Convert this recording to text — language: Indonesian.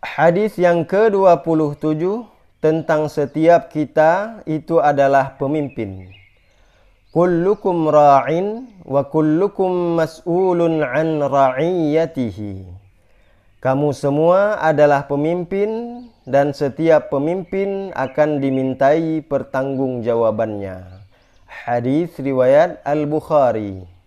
Hadis yang ke-27 tentang setiap kita itu adalah pemimpin. Kullukum ra'in wa kullukum mas'ulun an ra'iyatihi. Kamu semua adalah pemimpin dan setiap pemimpin akan dimintai pertanggungjawabannya. Hadis riwayat Al-Bukhari.